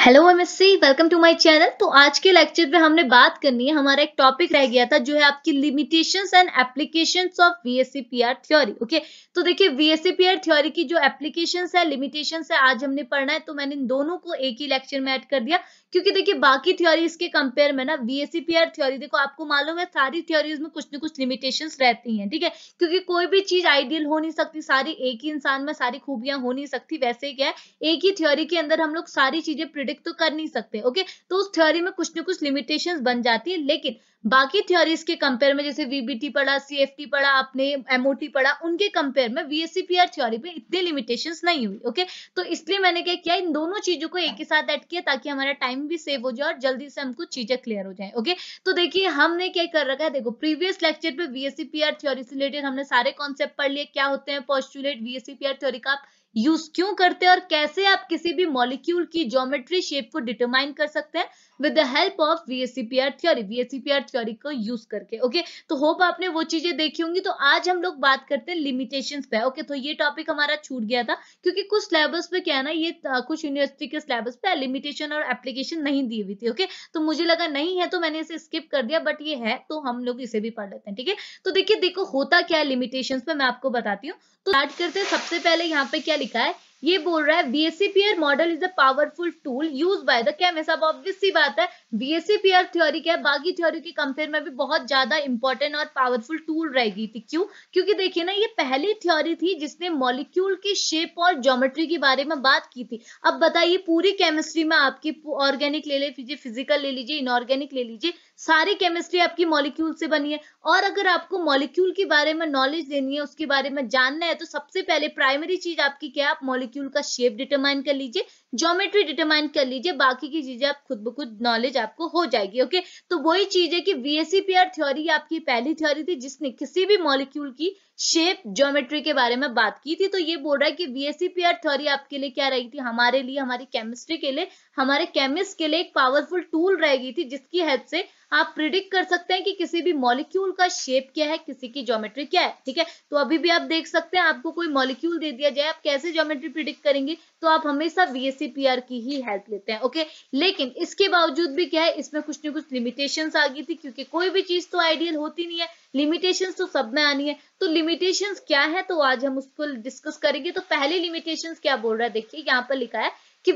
Hello MSc welcome to my channel तो आज के लेक्चर में हमने बात करनी है हमारा एक टॉपिक रह गया था जो है आपकी limitations and applications of R theory okay तो देखिए आर थ्योरी की जो एप्लीकेशंस है लिमिटेशंस है आज हमने पढ़ना है तो मैंने इन दोनों को एक ही लेक्चर में ऐड कर दिया क्योंकि देखिए बाकी थ्योरीज के कंपेयर में ना आर थ्योरी देखो आपको मालूम है सारी थ्योरीज में कुछ ना कुछ लिमिटेशन रहती हैं ठीक है क्योंकि कोई भी चीज आइडियल हो नहीं सकती सारी एक ही इंसान में सारी खूबियां हो नहीं सकती वैसे क्या है एक ही थ्योरी के अंदर हम लोग सारी चीजें प्रिडिक्ट तो कर नहीं सकते ओके तो उस थ्योरी में कुछ ना कुछ लिमिटेशन बन जाती है लेकिन बाकी थ्योरीज के कंपेयर में जैसे वीबीटी पढ़ा सीएफटी पढ़ा आपने एमओटी पढ़ा उनके कंपेयर में वीएससीपीआर थ्योरी पे इतने लिमिटेशन नहीं हुई ओके तो इसलिए मैंने क्या किया इन दोनों चीजों को एक ही साथ ऐड किया ताकि हमारा टाइम भी सेव हो जाए और जल्दी से हमको चीजें क्लियर हो जाए ओके तो देखिए हमने क्या कर रखा है देखो प्रीवियस लेक्चर पे वीएससीपीआर थ्योरी से रिलेटेड हमने सारे कॉन्सेप्ट पढ़ लिए क्या होते हैं पॉस्टुलेट वीएससीपीआर थ्योरी का आप यूज क्यों करते हैं और कैसे आप किसी भी मॉलिक्यूल की ज्योमेट्री शेप को डिटरमाइन कर सकते हैं with the help of VSEPR theory VSEPR theory को यूज करके ओके तो होप आपने वो चीजें देखी होंगी तो आज हम लोग बात करते हैं लिमिटेशन पे ओके तो ये टॉपिक हमारा छूट गया था क्योंकि कुछ सिलेबस पे क्या है ना ये कुछ यूनिवर्सिटी के सिलेबस पे लिमिटेशन और एप्लीकेशन नहीं दी हुई थी ओके तो मुझे लगा नहीं है तो मैंने इसे स्किप कर दिया बट ये है तो हम लोग इसे भी पढ़ लेते हैं ठीक है तो देखिये देखो होता क्या है लिमिटेशन पे मैं आपको बताती हूँ तो स्टार्ट करते हैं सबसे पहले यहाँ पे क्या लिखा है ये बोल रहा है VSEPR model is a powerful tool use by the chemist अब ऑब्वियस सी बात है बीएससीपीआर थ्योरी क्या है बाकी थ्योरी के कंपेयर में भी बहुत ज्यादा इंपॉर्टेंट और पावरफुल टूल रहेगी थी क्यों क्योंकि देखिए ना ये पहली थ्योरी थी जिसने मॉलिक्यूल की शेप और ज्योमेट्री के बारे में बात की थी अब बताइए पूरी केमिस्ट्री में आपकी ऑर्गेनिक ले लीजिए फिजिकल ले लीजिए इनऑर्गेनिक ले लीजिए सारी केमिस्ट्री आपकी मॉलिक्यूल से बनी है और अगर आपको मॉलिक्यूल के बारे में नॉलेज देनी है उसके बारे में जानना है तो सबसे पहले प्राइमरी चीज आपकी क्या आप मॉलिक्यूल का शेप डिटरमाइन कर लीजिए ज्योमेट्री डिटरमाइन कर लीजिए बाकी की चीजें आप खुद ब खुद नॉलेज आपको हो जाएगी ओके तो वही चीज है कि आर थ्योरी आपकी पहली थ्योरी थी जिसने किसी भी मॉलिक्यूल की शेप ज्योमेट्री के बारे में बात की थी तो ये बोल रहा है कि वीएससीपीआर थ्योरी आपके लिए क्या रहेगी थी हमारे लिए हमारी केमिस्ट्री के लिए हमारे केमिस्ट के लिए एक पावरफुल टूल रहेगी थी जिसकी हेल्प से आप प्रिडिक्ट कर सकते हैं कि किसी भी मॉलिक्यूल का शेप क्या है किसी की ज्योमेट्री क्या है ठीक है तो अभी भी आप देख सकते हैं आपको कोई मॉलिक्यूल दे दिया जाए आप कैसे ज्योमेट्री प्रिडिक्ट करेंगे तो आप हमेशा बीएससी की ही हेल्प लेते हैं ओके लेकिन इसके बावजूद भी क्या है इसमें कुछ ना कुछ लिमिटेशन आ गई थी क्योंकि कोई भी चीज तो आइडियल होती नहीं है लिमिटेशन तो सब में आनी है तो लिमिटेशन क्या है तो आज हम उसको डिस्कस करेंगे तो पहले लिमिटेशन क्या बोल रहा है देखिए यहाँ पर लिखा है कि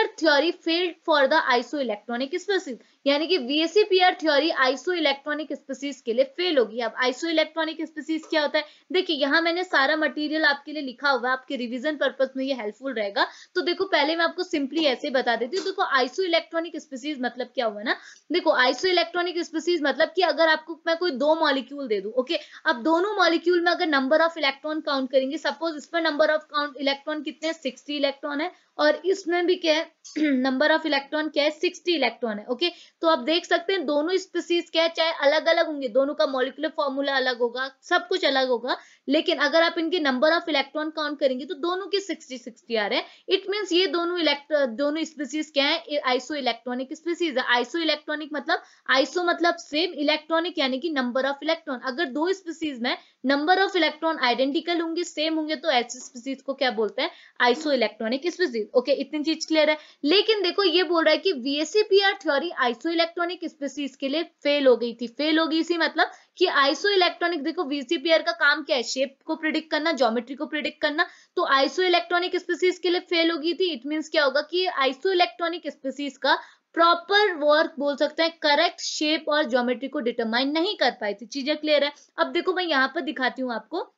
R theory failed for the iso electronic species यानी कि वीएसी थ्योरी आइसो इलेक्ट्रॉनिक स्पेसिस के लिए फेल होगी अब आइसो इलेक्ट्रॉनिक स्पेसिस क्या होता है देखिए यहाँ मैंने सारा मटेरियल आपके लिए लिखा हुआ है आपके रिविजन पर्पज में ये हेल्पफुल रहेगा तो देखो पहले मैं आपको सिंपली ऐसे बता देती हूँ देखो आइसो इलेक्ट्रॉनिक स्पेसिस मतलब क्या हुआ ना देखो आइसो इलेक्ट्रॉनिक स्पेसिस मतलब की अगर आपको मैं कोई दो मॉलिक्यूल दे दू ओके अब दोनों मॉलिक्यूल में अगर नंबर ऑफ इलेक्ट्रॉन काउंट करेंगे सपोज इसमें नंबर ऑफ काउंट इलेक्ट्रॉन कितने सिक्सटी इलेक्ट्रॉन है और इसमें भी क्या है नंबर ऑफ इलेक्ट्रॉन क्या है सिक्सटी इलेक्ट्रॉन है ओके तो आप देख सकते हैं दोनों स्पीसीज क्या है चाहे अलग अलग होंगे दोनों का मॉलिकुलर फॉर्मूला अलग होगा सब कुछ अलग होगा लेकिन अगर आप इनके नंबर ऑफ इलेक्ट्रॉन काउंट करेंगे तो दोनों के 60 60 आ रहे हैं इट मीन्स ये दोनों इलेक्ट्र दोनों स्पीसीज क्या है आइसो इलेक्ट्रॉनिक स्पीसीज है आइसो इलेक्ट्रॉनिक मतलब आइसो मतलब सेम इलेक्ट्रॉनिक यानी कि नंबर ऑफ इलेक्ट्रॉन अगर दो स्पीसीज में नंबर ऑफ इलेक्ट्रॉन आइडेंटिकल होंगे सेम होंगे तो ऐसी स्पीसीज को क्या बोलते हैं आइसो इलेक्ट्रॉनिक स्पीसीज ओके इतनी चीज क्लियर है लेकिन देखो ये बोल रहा है कि VSEPR theory iso electronic species के लिए फेल हो गई थी फेल हो गई इसी मतलब कि आइसो इलेक्ट्रॉनिक देखो वीसीपीआर का काम क्या है शेप को प्रिडिक्ट करना ज्योमेट्री को प्रिडिक्ट करना तो आइसो इलेक्ट्रॉनिक स्पेसीज के लिए फेल होगी थी इट मीन्स क्या होगा कि आइसो इलेक्ट्रॉनिक स्पेसीज का प्रॉपर वर्क बोल सकते हैं करेक्ट शेप और ज्योमेट्री को डिटरमाइन नहीं कर पाई थी चीजें क्लियर है अब देखो मैं यहाँ पर दिखाती हूँ आपको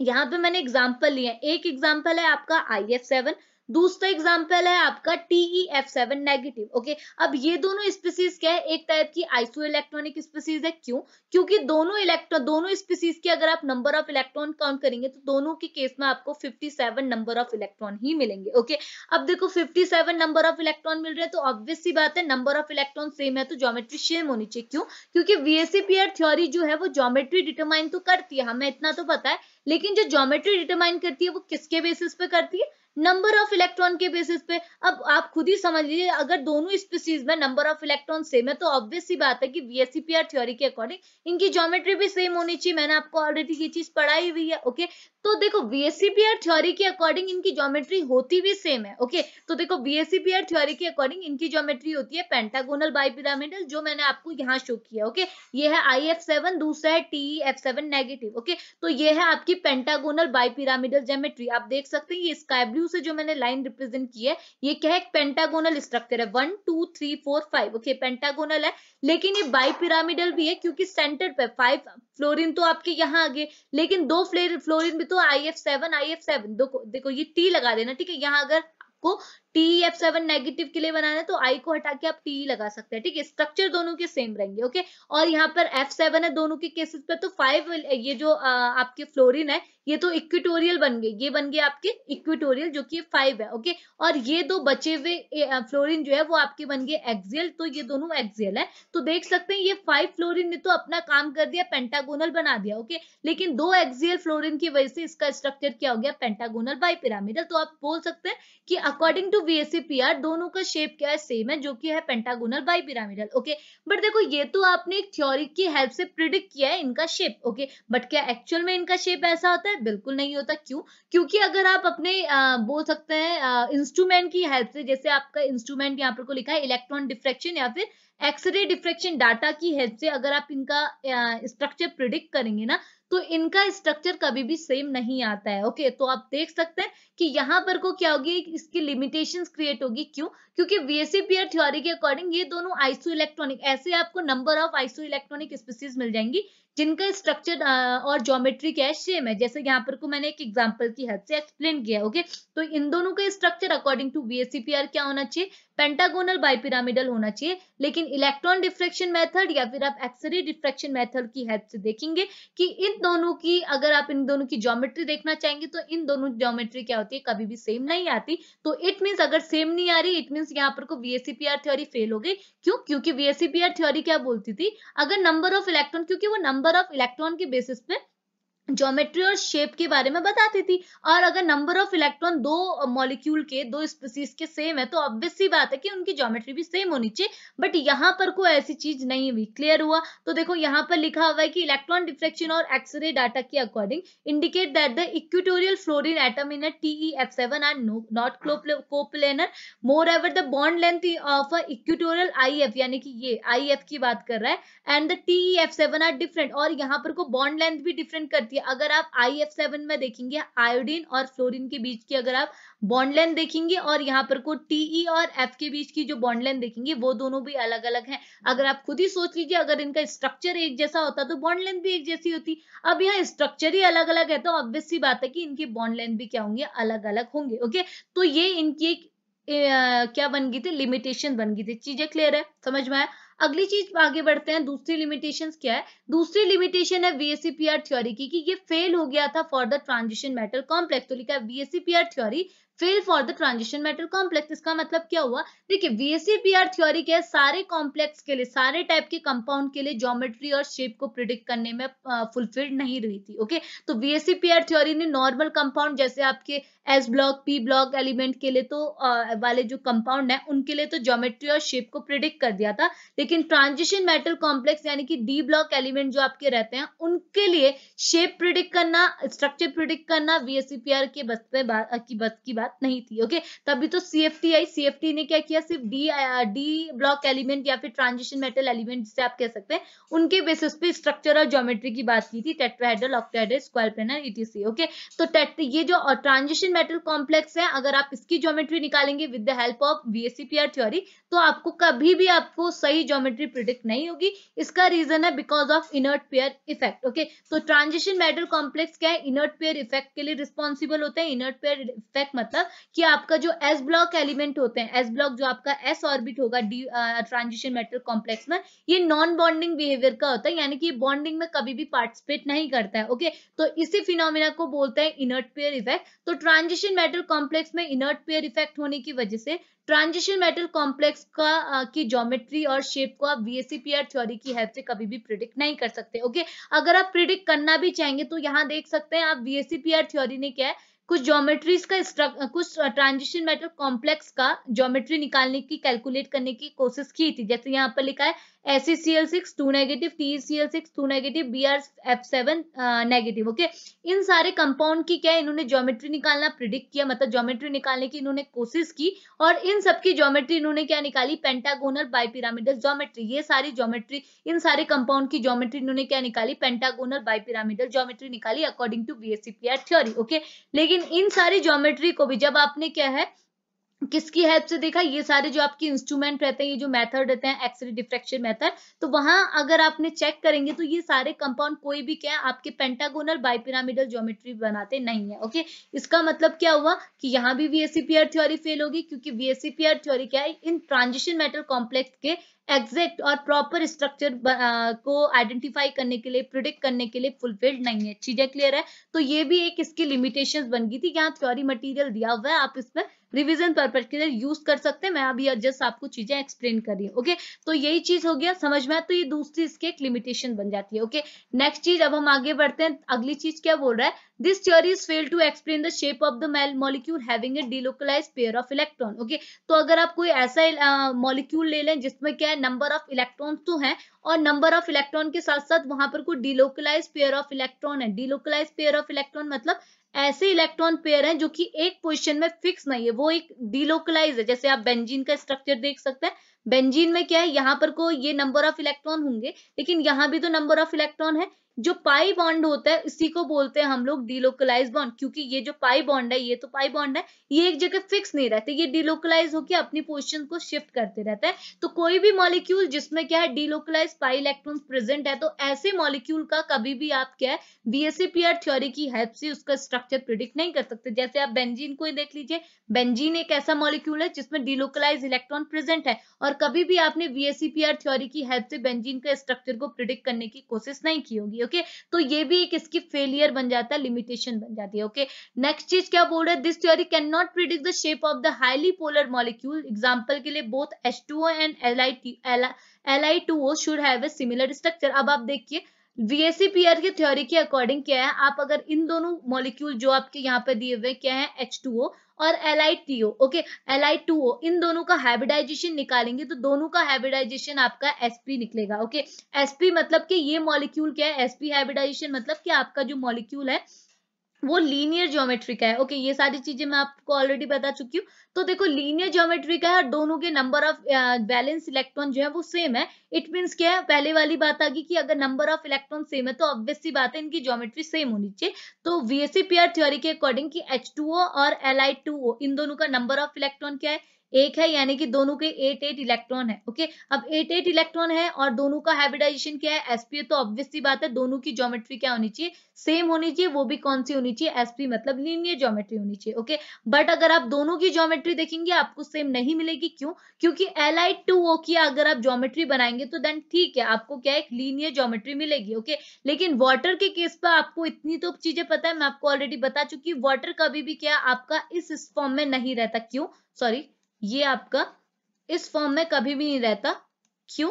यहाँ पे मैंने एग्जाम्पल लिया एक एग्जाम्पल है आपका आई एफ सेवन दूसरा एग्जाम्पल है आपका T E F seven negative okay अब ये दोनों स्पीसीज क्या है एक टाइप की आइसो इलेक्ट्रॉनिक स्पीसीज है क्यों क्योंकि दोनों इलेक्ट्रॉन दोनों स्पीसीज के अगर आप नंबर ऑफ इलेक्ट्रॉन काउंट करेंगे तो दोनों के केस में आपको 57 नंबर ऑफ इलेक्ट्रॉन ही मिलेंगे ओके अब देखो 57 नंबर ऑफ इलेक्ट्रॉन मिल रहे हैं तो ऑब्वियस सी बात है नंबर ऑफ इलेक्ट्रॉन सेम है तो ज्योमेट्री सेम होनी चाहिए क्यों क्योंकि वीएससी थ्योरी जो है वो ज्योमेट्री डिटरमाइन तो करती है हमें इतना तो पता है लेकिन जो ज्योमेट्री डिटरमाइन करती है वो किसके बेसिस पे करती है नंबर ऑफ इलेक्ट्रॉन के बेसिस पे अब आप खुद ही समझ लीजिए अगर दोनों स्पीसीज में नंबर ऑफ इलेक्ट्रॉन सेम है तो ऑब्वियस ही बात है कि वीएससीपीआर थ्योरी के अकॉर्डिंग इनकी ज्योमेट्री भी सेम होनी चाहिए मैंने आपको ऑलरेडी ये चीज पढ़ाई हुई है ओके तो देखो वीएससीपीआर थ्योरी के अकॉर्डिंग इनकी ज्योमेट्री होती भी सेम है ओके तो देखो वीएससीपीआर थ्योरी के अकॉर्डिंग इनकी ज्योमेट्री होती है पेंटागोनल बाइपिरामिडल जो मैंने आपको यहाँ शो किया ओके ये है आई एफ सेवन दूसरा है T F seven negative okay तो ये है आपकी पेंटागोनल बाइपिरामिडल ज्योमेट्री आप देख सकते हैं ये स्काई ब्लू ब्लू से जो मैंने लाइन रिप्रेजेंट की है ये क्या है पेंटागोनल स्ट्रक्चर है one two three four five okay pentagonal है लेकिन ये बाईपिरामिडल भी है क्योंकि सेंटर पे फाइव फ्लोरिन तो आपके यहाँ आगे लेकिन दो फ्लोरिन भी तो I F seven I F seven देखो ये टी लगा देना ठीक है यहाँ अगर टी एफ सेवन नेगेटिव के लिए बनाना है तो आई को हटा के आप टी लगा सकते हैं ठीक है स्ट्रक्चर दोनों के सेम रहेंगे ओके और यहाँ पर एफ सेवन है दोनों के केसेस पे तो फाइव ये जो आ, आपके फ्लोरिन है ये तो इक्विटोरियल बन गए ये बन गए आपके इक्विटोरियल जो कि फाइव है ओके और ये दो बचे हुए फ्लोरिन जो है वो आपके बन गए एक्सियल तो ये दोनों एक्सियल है तो देख सकते हैं ये फाइव फ्लोरिन ने तो अपना काम कर दिया पेंटागोनल बना दिया ओके लेकिन दो एक्सियल फ्लोरिन की वजह से इसका स्ट्रक्चर क्या हो गया पेंटागोनल बाई पिरामिडल तो आप बोल सकते हैं कि अकॉर्डिंग टू वीएसए पीआर दोनों का शेप क्या है सेम है जो कि है pentagonal bipyramidal okay but देखो ये तो आपने एक थ्योरी की हेल्प से प्रिडिक्ट किया है इनका शेप ओके बट क्या एक्चुअल में इनका शेप ऐसा होता है बिल्कुल नहीं होता क्यों क्योंकि अगर आप अपने आ, बोल सकते हैं इंस्ट्रूमेंट की हेल्प से जैसे आपका इंस्ट्रूमेंट यहाँ पर को लिखा है इलेक्ट्रॉन डिफ्रेक्शन या फिर एक्सरे डिफ्रेक्शन डाटा की हेल्प से अगर आप इनका स्ट्रक्चर प्रिडिक्ट करेंगे ना तो इनका स्ट्रक्चर कभी भी सेम नहीं आता है ओके तो आप देख सकते हैं कि यहाँ पर को क्या होगी इसकी लिमिटेशन क्रिएट होगी क्यों क्योंकि वीएससी थ्योरी के अकॉर्डिंग ये दोनों आइसो इलेक्ट्रॉनिक ऐसे आपको number of iso electronic species मिल जाएंगी जिनका स्ट्रक्चर और ज्योमेट्री क्या है सेम है जैसे यहाँ पर को मैंने एक एग्जाम्पल की हद से एक्सप्लेन किया ओके तो इन दोनों का स्ट्रक्चर अकॉर्डिंग टू वीएससीपीआर क्या होना चाहिए पेंटागोनल बाइपिरामिडल होना चाहिए लेकिन इलेक्ट्रॉन डिफ्रेक्शन मेथड या फिर आप एक्सरे डिफ्रेक्शन मेथड की हेल्प से देखेंगे कि इन दोनों की अगर आप इन दोनों की ज्योमेट्री देखना चाहेंगे तो इन दोनों ज्योमेट्री क्या होती है कभी भी सेम नहीं आती तो इट मीन्स अगर सेम नहीं आ रही इट मीन्स यहाँ पर को वीएससीपीआर थ्योरी फेल हो गई क्यों क्योंकि वीएससीपीआर थ्योरी क्या बोलती थी अगर नंबर ऑफ इलेक्ट्रॉन क्योंकि वो नंबर ऑफ इलेक्ट्रॉन के बेसिस पे ज्योमेट्री और शेप के बारे में बताती थी और अगर नंबर ऑफ इलेक्ट्रॉन दो मॉलिक्यूल के दो स्पीसीज के सेम है तो ऑब्वियस बात है कि उनकी ज्योमेट्री भी सेम होनी चाहिए बट यहाँ पर कोई ऐसी चीज नहीं हुई क्लियर हुआ तो देखो यहाँ पर लिखा हुआ है कि इलेक्ट्रॉन डिफ्रेक्शन और एक्सरे डाटा के according indicate that the equatorial fluorine atom in T E F seven are not coplanar moreover the bond length of a equatorial I F यानी कि ये आई एफ की बात कर रहा है and the T E F seven are different और यहाँ पर को बॉन्ड लेंथ भी डिफरेंट करती है सकती है अगर आप आई एफ सेवन में देखेंगे आयोडीन और फ्लोरीन के बीच की अगर आप बॉन्डलाइन देखेंगे और यहाँ पर को टीई और एफ के बीच की जो बॉन्डलाइन देखेंगे वो दोनों भी अलग अलग है अगर आप खुद ही सोच लीजिए अगर इनका स्ट्रक्चर एक जैसा होता तो बॉन्डलाइन भी एक जैसी होती अब यहाँ स्ट्रक्चर ही अलग अलग है तो ऑब्वियस सी बात है कि इनकी बॉन्डलाइन भी क्या होंगे अलग अलग होंगे ओके तो ये इनकी एक ए, क्या बन गई थी लिमिटेशन बन गई थी चीजें क्लियर है समझ में आया अगली चीज आगे बढ़ते हैं दूसरी लिमिटेशन क्या है दूसरी लिमिटेशन है वीएससीपीआर थ्योरी की कि ये फेल हो गया था for the transition metal complex तो लिखा है VSEPR theory fail for the transition metal complex इसका मतलब क्या हुआ देखिए वीएससीपीआर थ्योरी क्या है सारे कॉम्प्लेक्स के लिए सारे टाइप के कंपाउंड के लिए ज्योमेट्री और शेप को प्रिडिक्ट करने में फुलफिल्ड नहीं रही थी ओके तो बीएससी थ्योरी ने नॉर्मल कंपाउंड जैसे आपके S block P block element के लिए तो आ, वाले जो कंपाउंड है उनके लिए तो ज्योमेट्री और शेप को प्रिडिक्ट कर दिया था लेकिन ट्रांजिशन मेटल कॉम्प्लेक्स यानी कि डी ब्लॉक एलिमेंट जो आपके रहते हैं उनके लिए शेप प्रिडिक्ट करना स्ट्रक्चर प्रिडिक्ट करना वीएससीपीआर के बस पे की बस की बात बात नहीं थी ओके तभी तो C F T I C F T ने क्या किया सिर्फ डी डी ब्लॉक एलिमेंट या फिर ट्रांजिशन मेटल एलिमेंट जिसे आप कह सकते हैं उनके बेसिस पे स्ट्रक्चर और ज्योमेट्री की बात की थी tetrahedral octahedral square planar ETC okay तो टेट ये जो ट्रांजिशन मेटल कॉम्प्लेक्स है अगर आप इसकी ज्योमेट्री निकालेंगे with the help of VSEPR theory तो आपको कभी भी आपको सही ज्योमेट्री प्रिडिक्ट नहीं होगी इसका रीजन है because of inert pair effect okay तो ट्रांजिशन मेटल कॉम्प्लेक्स क्या है इनर्ट पेयर इफेक्ट के लिए रिस्पॉन्सिबल होते हैं इनर्ट पेयर इफेक्ट मतलब था कि आपका जो एस ब्लॉक एलिमेंट होते हैं एस ब्लॉक जो आपका एस ऑर्बिट होगा डी ट्रांजिशन मेटल कॉम्प्लेक्स में ये नॉन बॉन्डिंग बिहेवियर का होता है यानी कि बॉन्डिंग में कभी भी पार्टिसिपेट नहीं करता है ओके तो इसी फिनोमिना को बोलते हैं इनर्ट पेयर इफेक्ट तो ट्रांजिशन मेटल कॉम्प्लेक्स में इनर्ट पेयर इफेक्ट होने की वजह से ट्रांजिशन मेटल कॉम्प्लेक्स का आ, की ज्योमेट्री और शेप को आप वीएसीपीआर थ्योरी की हेल्प से कभी भी प्रिडिक्ट नहीं कर सकते ओके अगर आप प्रिडिक्ट करना भी चाहेंगे तो यहाँ देख सकते हैं आप वीएसीपीआर थ्योरी ने क्या है कुछ ज्योमेट्रीज का कुछ ट्रांजिशन मैटर कॉम्प्लेक्स का ज्योमेट्री निकालने की कैलकुलेट करने की कोशिश की थी जैसे यहाँ पर लिखा है S C L six two negative T C L six two negative B R F seven negative okay इन सारे कंपाउंड की क्या इन्होंने ज्योमेट्री निकालना प्रिडिक्ट किया मतलब ज्योमेट्री निकालने की इन्होंने कोशिश की और इन सबकी ज्योमेट्री इन्होंने क्या निकाली पेंटागोनल बाइपिरामिडल ज्योमेट्री ये सारी ज्योमेट्री इन सारे कंपाउंड की ज्योमेट्री इन्होंने क्या निकाली पेंटागोनल बाइपिरामिडल ज्योमेट्री निकाली according to B S C theory okay लेकिन इन सारी ज्योमेट्री को भी जब आपने क्या है किसकी हेल्प से देखा ये सारे जो आपके इंस्ट्रूमेंट रहते हैं ये जो मेथड रहते हैं एक्सरे डिफ्रेक्शन मेथड तो वहां अगर आपने चेक करेंगे तो ये सारे कंपाउंड कोई भी क्या आपके पेंटागोनल बाइपिरामिडल ज्योमेट्री बनाते नहीं है ओके इसका मतलब क्या हुआ कि यहाँ भी वीएससीपीआर थ्योरी फेल होगी क्योंकि वीएससीपीआर थ्योरी क्या है इन ट्रांजिशन मेटल कॉम्प्लेक्स के एग्जैक्ट और प्रॉपर स्ट्रक्चर को आइडेंटिफाई करने के लिए प्रिडिक्ट करने के लिए फुलफिल्ड नहीं है चीजें क्लियर है तो ये भी एक इसकी लिमिटेशंस बन गई थी यहाँ थ्योरी मटेरियल दिया हुआ है आप इसमें रिविजन पर्पज के लिए यूज कर सकते हैं मैं अभी जस्ट आपको चीजें एक्सप्लेन कर रही हूँ ओके तो यही चीज हो गया समझ में तो ये दूसरी इसकी एक लिमिटेशन बन जाती है ओके नेक्स्ट चीज अब हम आगे बढ़ते हैं अगली चीज क्या बोल रहा है this theory is fail to explain the shape of the molecule having a delocalise pair of electron okay तो अगर आप कोई ऐसा मॉलिक्यूल ले लें जिसमें क्या है नंबर ऑफ इलेक्ट्रॉन तो है और नंबर ऑफ इलेक्ट्रॉन के साथ साथ वहां पर कोई डिलोकलाइज पेयर ऑफ इलेक्ट्रॉन है डिलोकलाइज पेयर ऑफ इलेक्ट्रॉन मतलब ऐसे इलेक्ट्रॉन पेयर हैं जो कि एक पोजिशन में फिक्स नहीं है वो एक डिलोकलाइज है जैसे आप बेंजीन का स्ट्रक्चर देख सकते हैं बेंजीन में क्या है यहाँ पर को ये नंबर ऑफ इलेक्ट्रॉन होंगे लेकिन यहाँ भी तो नंबर ऑफ इलेक्ट्रॉन है जो पाई बॉन्ड होता है इसी को बोलते हैं हम लोग डिलोकलाइज बॉन्ड क्योंकि ये जो पाई बॉन्ड है ये तो पाई बॉन्ड है ये एक जगह फिक्स नहीं रहते ये डिलोकलाइज होकर अपनी पोजिशन को शिफ्ट करते रहता है तो कोई भी मॉलिक्यूल जिसमें क्या है डीलोकलाइज पाई इलेक्ट्रॉन प्रेजेंट है तो ऐसे मॉलिक्यूल का कभी भी आप क्या है बीएससी थ्योरी की हेल्प से उसका स्ट्रक्चर प्रिडिक्ट नहीं कर सकते जैसे आप बेंजीन को ही देख लीजिए बेंजीन एक ऐसा मॉलिक्यूल है जिसमें डिलोकलाइज इलेक्ट्रॉन प्रेजेंट है और कभी भी आपने बीएससी थ्योरी की हेल्प से बेंजीन का स्ट्रक्चर को प्रिडिक्ट करने की कोशिश नहीं की होगी ओके तो ये भी एक इसकी फेलियर बन जाता है लिमिटेशन बन जाती है ओके नेक्स्ट चीज क्या बोल रहे हैं this theory can not predict the shape of the highly polar molecule example के लिए both H two and L I T L I two O should है सिमिलर स्ट्रक्चर अब आप देखिए वीएसीपीआर के थ्योरी के अकॉर्डिंग क्या है आप अगर इन दोनों मॉलिक्यूल जो आपके यहाँ पे दिए हुए क्या है एच टू ओ और एलाइट टीओ ओके एलाइट टू ओ इन दोनों का हाइब्रिडाइजेशन निकालेंगे तो दोनों का हाइब्रिडाइजेशन आपका एसपी निकलेगा ओके एसपी मतलब कि ये मॉलिक्यूल क्या है एसपी हाइब्रिडाइजेशन मतलब कि आपका जो मॉलिक्यूल है वो लीनियर ज्योमेट्री का है ओके ये सारी चीजें मैं आपको ऑलरेडी बता चुकी हूँ तो देखो लीनियर ज्योमेट्री का है दोनों के नंबर ऑफ बैलेंस इलेक्ट्रॉन जो है वो सेम है इट मीन क्या है पहले वाली बात आ गई कि अगर नंबर ऑफ इलेक्ट्रॉन सेम है तो ऑब्वियसली बात है इनकी ज्योमेट्री सेम होनी चाहिए तो वीएससी पीआर थ्योरी के अकॉर्डिंग की एच और एल इन दोनों का नंबर ऑफ इलेक्ट्रॉन क्या है एक है यानी कि दोनों के एट एट इलेक्ट्रॉन है ओके अब एट एट इलेक्ट्रॉन है और दोनों का हाइब्रिडाइजेशन क्या है एसपी तो ऑब्वियसली बात है दोनों की ज्योमेट्री क्या होनी चाहिए सेम होनी चाहिए वो भी कौन सी होनी चाहिए एसपी मतलब लीनियर ज्योमेट्री होनी चाहिए ओके बट अगर आप दोनों की ज्योमेट्री देखेंगे आपको सेम नहीं मिलेगी क्यों क्योंकि एल आई टू ओ की अगर आप ज्योमेट्री बनाएंगे तो देन ठीक है आपको क्या एक लीनियर ज्योमेट्री मिलेगी ओके लेकिन वॉटर के केस पर आपको इतनी तो चीजें पता है मैं आपको ऑलरेडी बता चुकी वॉटर कभी भी क्या आपका इस फॉर्म में नहीं रहता क्यों सॉरी ये आपका इस फॉर्म में कभी भी नहीं रहता क्यों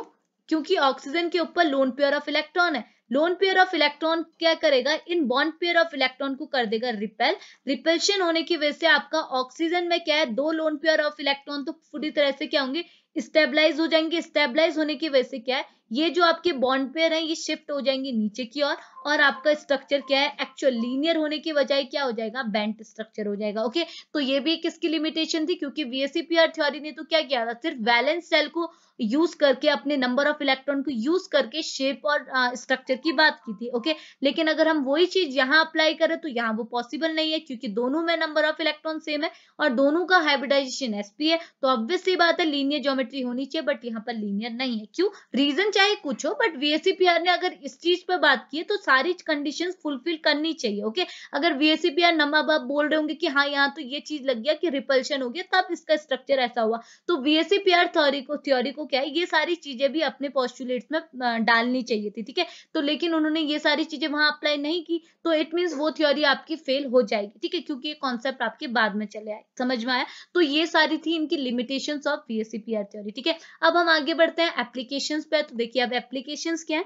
क्योंकि ऑक्सीजन के ऊपर लोन पेयर ऑफ इलेक्ट्रॉन है लोन पेयर ऑफ इलेक्ट्रॉन क्या करेगा इन बॉन्ड पेयर ऑफ इलेक्ट्रॉन को कर देगा रिपेल रिपेल्शन होने की वजह से आपका ऑक्सीजन में क्या है दो लोन पेयर ऑफ इलेक्ट्रॉन तो पूरी तरह से क्या होंगे स्टेबलाइज हो जाएंगे स्टेबलाइज होने की वजह से क्या है ये जो आपके बॉन्ड पेयर हैं ये शिफ्ट हो जाएंगे नीचे की ओर और, और आपका स्ट्रक्चर क्या है एक्चुअल लीनियर होने के बजाय क्या हो जाएगा बेंट स्ट्रक्चर हो जाएगा ओके तो ये भी किसकी लिमिटेशन थी क्योंकि वीएससीपीआर थ्योरी ने तो क्या किया था सिर्फ वैलेंस सेल को यूज करके अपने नंबर ऑफ इलेक्ट्रॉन को यूज करके शेप और स्ट्रक्चर की बात की थी ओके लेकिन अगर हम वही चीज यहाँ अप्लाई करें तो यहाँ वो पॉसिबल नहीं है क्योंकि दोनों में नंबर ऑफ इलेक्ट्रॉन सेम है और दोनों का हाइब्रिडाइजेशन एसपी है तो ऑब्वियसली बात है लीनियर ज्योमेट्री होनी चाहिए बट यहाँ पर लीनियर नहीं है क्यों रीजन चाहे कुछ हो बट वीएससीपीआर ने अगर इस चीज पर बात की है तो सारी कंडीशन फुलफिल करनी चाहिए ओके अगर वीएससीपीआर नमा बाप बोल रहे होंगे कि हाँ यहाँ तो ये चीज लग गया कि रिपल्शन हो गया तब इसका स्ट्रक्चर ऐसा हुआ तो वीएससीपीआर थ्योरी को थ्योरी को क्या है ये सारी चीजें भी अपने पॉस्टुलेट्स में डालनी चाहिए थी ठीक है तो लेकिन उन्होंने ये सारी चीजें वहां अप्लाई नहीं की तो इट मीन्स वो थ्योरी आपकी फेल हो जाएगी ठीक है क्योंकि ये कॉन्सेप्ट आपके बाद में चले आए समझ में आया तो ये सारी थी इनकी लिमिटेशन ऑफ वीएससीपीआर थ्योरी ठीक है अब हम आगे बढ़ते हैं एप्लीकेशन पे तो देखिए अब एप्लीकेशन क्या है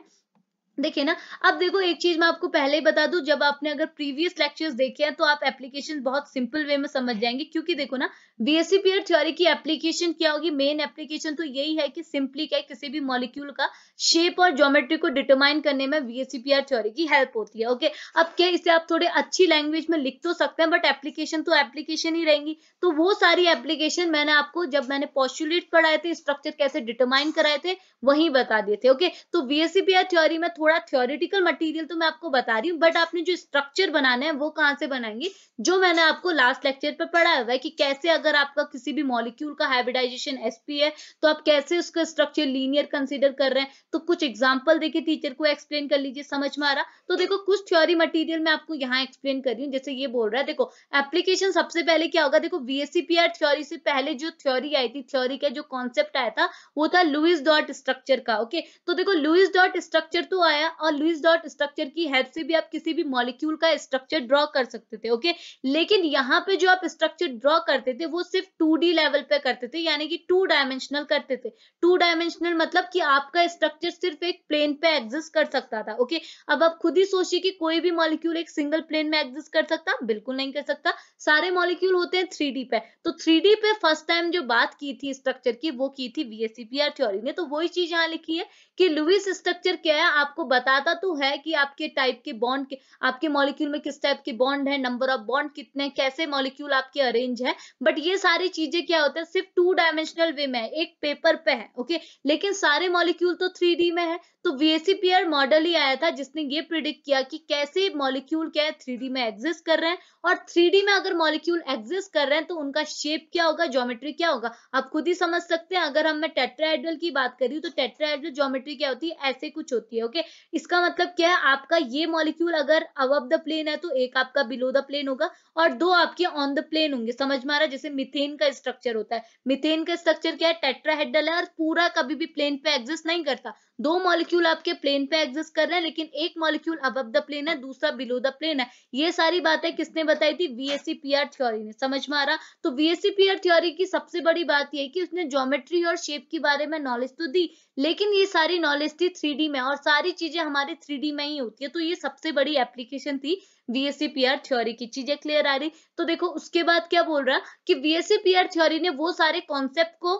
देखिए ना अब देखो एक चीज मैं आपको पहले ही बता दूं जब आपने अगर प्रीवियस लेक्चर्स देखे हैं तो आप एप्लीकेशन बहुत सिंपल वे में समझ जाएंगे क्योंकि देखो ना बीएससी पीयर थ्योरी की एप्लीकेशन क्या होगी मेन एप्लीकेशन तो यही है कि सिंपली क्या किसी भी मॉलिक्यूल का शेप और ज्योमेट्री को डिटरमाइन करने में वीएससीपीआर थ्योरी की हेल्प होती है ओके अब क्या इसे आप थोड़े अच्छी लैंग्वेज में लिख तो सकते हैं बट एप्लीकेशन तो एप्लीकेशन ही रहेंगी तो वो सारी एप्लीकेशन मैंने आपको जब मैंने पॉस्टुलेट पढ़ाए थे स्ट्रक्चर कैसे डिटरमाइन कराए थे वही बता दिए थे ओके तो वीएससीपीआर थ्योरी में थोड़ा थ्योरिटिकल मटीरियल तो मैं आपको बता रही हूँ बट आपने जो स्ट्रक्चर बनाने हैं वो कहाँ से बनाएंगे जो मैंने आपको लास्ट लेक्चर पर पढ़ाया हुआ है कि कैसे अगर आपका किसी भी मॉलिक्यूल का हाइब्रिडाइजेशन एसपी है तो आप कैसे उसका स्ट्रक्चर लीनियर कंसिडर कर रहे हैं तो कुछ एग्जाम्पल देखिए टीचर को एक्सप्लेन कर लीजिए समझ में आ रहा तो देखो कुछ थ्योरी मटेरियल मैं आपको यहाँ एक्सप्लेन कर रही हूँ जैसे ये बोल रहा है देखो एप्लीकेशन सबसे पहले क्या होगा देखो बी थ्योरी से पहले जो थ्योरी आई थी थ्योरी का जो कॉन्सेप्ट आया था वो था लुइस डॉट स्ट्रक्चर का ओके तो देखो लुइस डॉट स्ट्रक्चर तो आया और लुइस डॉट स्ट्रक्चर की हेल्प से भी आप किसी भी मॉलिक्यूल का स्ट्रक्चर ड्रॉ कर सकते थे ओके लेकिन यहाँ पे जो आप स्ट्रक्चर ड्रॉ करते थे वो सिर्फ टू लेवल पे करते थे यानी कि टू डायमेंशनल करते थे टू डायमेंशनल मतलब की आपका स्ट्रक्चर स्ट्रक्चर सिर्फ एक प्लेन पे एग्जिस्ट कर सकता था ओके okay? अब आप खुद ही सोचिए कि कोई भी मॉलिक्यूल एक सिंगल प्लेन में एग्जिस्ट कर सकता बिल्कुल नहीं कर सकता सारे मॉलिक्यूल होते हैं थ्री पे तो थ्री पे फर्स्ट टाइम जो बात की थी स्ट्रक्चर की वो की थी वीएससीपीआर थ्योरी ने तो वही चीज यहाँ लिखी है कि लुइस स्ट्रक्चर क्या है आपको बताता तो है कि आपके टाइप के बॉन्ड आपके मॉलिक्यूल में किस टाइप के बॉन्ड है नंबर ऑफ बॉन्ड कितने कैसे मॉलिक्यूल आपके अरेंज है बट ये सारी चीजें क्या होता है सिर्फ टू डायमेंशनल वे में एक पेपर पे है ओके लेकिन सारे मॉलिक्यूल तो थ्री थ्री में है तो वीएसीपीआर मॉडल ही आया था जिसने ये प्रिडिक्ट किया कि कैसे मॉलिक्यूल क्या है थ्री में एग्जिस्ट कर रहे हैं और थ्री में अगर मॉलिक्यूल एग्जिस्ट कर रहे हैं तो उनका शेप क्या होगा ज्योमेट्री क्या होगा आप खुद ही समझ सकते हैं अगर हम मैं टेट्राइडल की बात करी तो टेट्राइडल ज्योमेट्री क्या होती है ऐसे कुछ होती है ओके इसका मतलब क्या है आपका ये मॉलिक्यूल अगर अबव द प्लेन है तो एक आपका बिलो द प्लेन होगा और दो आपके ऑन द प्लेन होंगे समझ में आ रहा है जैसे मिथेन का स्ट्रक्चर होता है मिथेन का स्ट्रक्चर क्या है टेट्राहेडल है और पूरा कभी भी प्लेन पे एग्जिस्ट नहीं करता दो मॉलिक्यूल आपके प्लेन पे एग्जिस्ट कर रहे हैं लेकिन एक मॉलिक्यूल अब द प्लेन है दूसरा बिलो द प्लेन है ये सारी बातें किसने बताई थी वीएससी पीआर थ्योरी ने समझ में आ रहा तो वीएससी पीआर थ्योरी की सबसे बड़ी बात यह कि उसने ज्योमेट्री और शेप के बारे में नॉलेज तो दी लेकिन ये सारी नॉलेज थी थ्री में और सारी चीजें हमारे थ्री में ही होती है तो ये सबसे बड़ी एप्लीकेशन थी वीएससी थ्योरी की चीजें क्लियर आ रही तो देखो उसके बाद क्या बोल रहा कि वीएससी थ्योरी ने वो सारे कॉन्सेप्ट को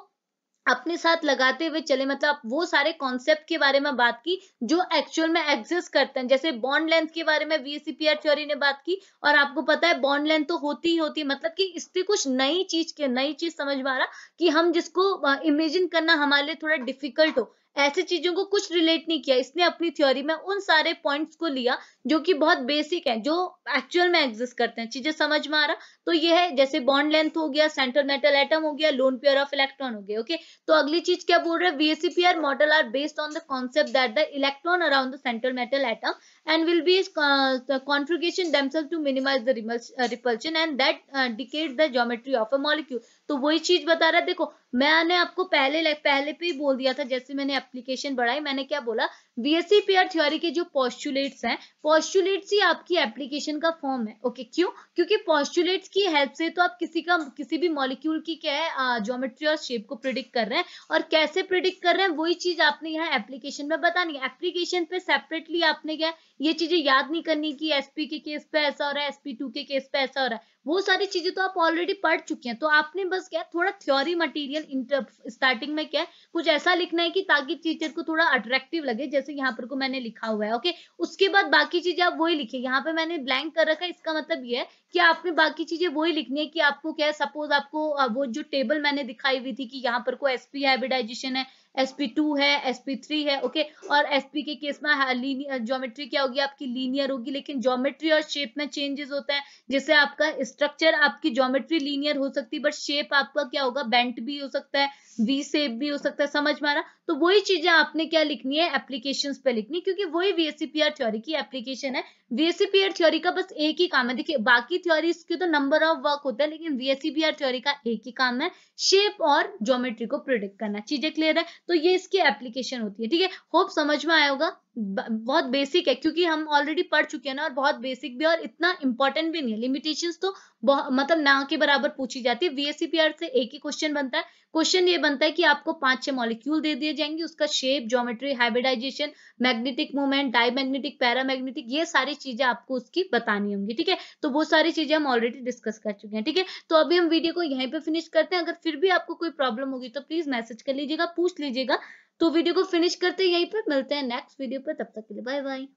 अपने साथ लगाते हुए चले मतलब वो सारे कॉन्सेप्ट के बारे में बात की जो एक्चुअल में एग्जिस्ट करते हैं जैसे बॉन्ड लेंथ के बारे में वीएसपीआर थ्योरी ने बात की और आपको पता है बॉन्ड लेंथ तो होती ही होती है मतलब कि इससे कुछ नई चीज के नई चीज समझ में आ रहा कि हम जिसको इमेजिन करना हमारे लिए थोड़ा डिफिकल्ट हो ऐसी चीजों को कुछ रिलेट नहीं किया इसने अपनी थ्योरी में उन सारे पॉइंट्स को लिया जो कि बहुत बेसिक हैं जो एक्चुअल में एग्जिस्ट करते हैं चीजें समझ में आ रहा तो ये है जैसे बॉन्ड लेंथ हो गया सेंट्रल मेटल एटम हो गया लोन पेयर ऑफ इलेक्ट्रॉन हो गया ओके तो अगली चीज क्या बोल रहे हैं VSEPR model are based on the concept that the electron around the central metal atom and will be uh, the configuration themselves to minimize the uh, repulsion and that uh, decade the geometry of a molecule तो वही चीज बता रहा है देखो मैंने आपको पहले like, पहले पे ही बोल दिया था जैसे मैंने एप्लीकेशन बढ़ाई मैंने क्या बोला बीएससी पेयर थ्योरी के जो पॉस्टुलेट्स हैं पॉस्टुलेट्स ही आपकी एप्लीकेशन का फॉर्म है ओके क्यों क्योंकि पॉस्टुलेट्स की हेल्प से तो आप किसी का किसी भी मॉलिक्यूल की क्या है ज्योमेट्री और शेप को प्रिडिक्ट कर रहे हैं और कैसे प्रिडिक्ट कर रहे हैं वही चीज आपने यहाँ एप्लीकेशन में बतानी है एप्लीकेशन पे सेपरेटली आपने क्या ये चीजें याद नहीं करनी कि एसपी के केस पे ऐसा हो रहा है एसपी टू के केस पे ऐसा हो रहा है वो सारी चीजें तो आप ऑलरेडी पढ़ चुके हैं तो आपने बस क्या थोड़ा थ्योरी मटेरियल स्टार्टिंग में क्या कुछ ऐसा लिखना है कि ताकि टीचर को थोड़ा अट्रैक्टिव लगे जैसे यहाँ पर को मैंने लिखा हुआ है ओके उसके बाद बाकी चीजें आप वही लिखिए यहाँ पे मैंने ब्लैंक कर रखा है इसका मतलब ये है कि आपने बाकी चीजें वही लिखनी है कि आपको क्या है सपोज आपको वो जो टेबल मैंने दिखाई हुई थी कि यहाँ पर को एसपी हाइब्रिडाइजेशन है sp2 है sp3 है ओके और sp के केस में ज्योमेट्री हाँ, क्या होगी आपकी लीनियर होगी लेकिन ज्योमेट्री और शेप में चेंजेस होता है जिससे आपका स्ट्रक्चर आपकी ज्योमेट्री लीनियर हो सकती है बट शेप आपका क्या होगा बेंट भी हो सकता है वी शेप भी हो सकता है समझ में आ रहा तो वही चीजें आपने क्या लिखनी है एप्लीकेशन पे लिखनी क्योंकि वही वीएससीपीआर थ्योरी की एप्लीकेशन है वीएससीपीआर थ्योरी का बस एक ही काम है देखिए बाकी थ्योरी के तो नंबर ऑफ वर्क होता है लेकिन वीएससीपीआर थ्योरी का एक ही काम है शेप और ज्योमेट्री को प्रोडिक्ट करना चीजें क्लियर है तो ये इसकी एप्लीकेशन होती है ठीक है होप समझ में आया होगा बहुत बेसिक है क्योंकि हम ऑलरेडी पढ़ चुके हैं ना और बहुत बेसिक भी और इतना इंपॉर्टेंट भी नहीं है लिमिटेशंस तो मतलब ना के बराबर पूछी जाती है वीएससीपीआर से एक ही क्वेश्चन बनता है क्वेश्चन ये बनता है कि आपको पांच छह मॉलिक्यूल दे दिए जाएंगे उसका shape geometry hybridisation magnetic movement diamagnetic paramagnetic ये सारी चीजें आपको उसकी बतानी होंगी ठीक है तो वो सारी चीजें हम ऑलरेडी डिस्कस कर चुके हैं ठीक है तो अभी हम वीडियो को यहीं पर फिनिश करते हैं अगर फिर भी आपको कोई प्रॉब्लम होगी तो प्लीज मैसेज कर लीजिएगा पूछ लीजिएगा तो वीडियो को फिनिश करते हैं यहीं पर मिलते हैं नेक्स्ट वीडियो पर तब तक के लिए बाय बाय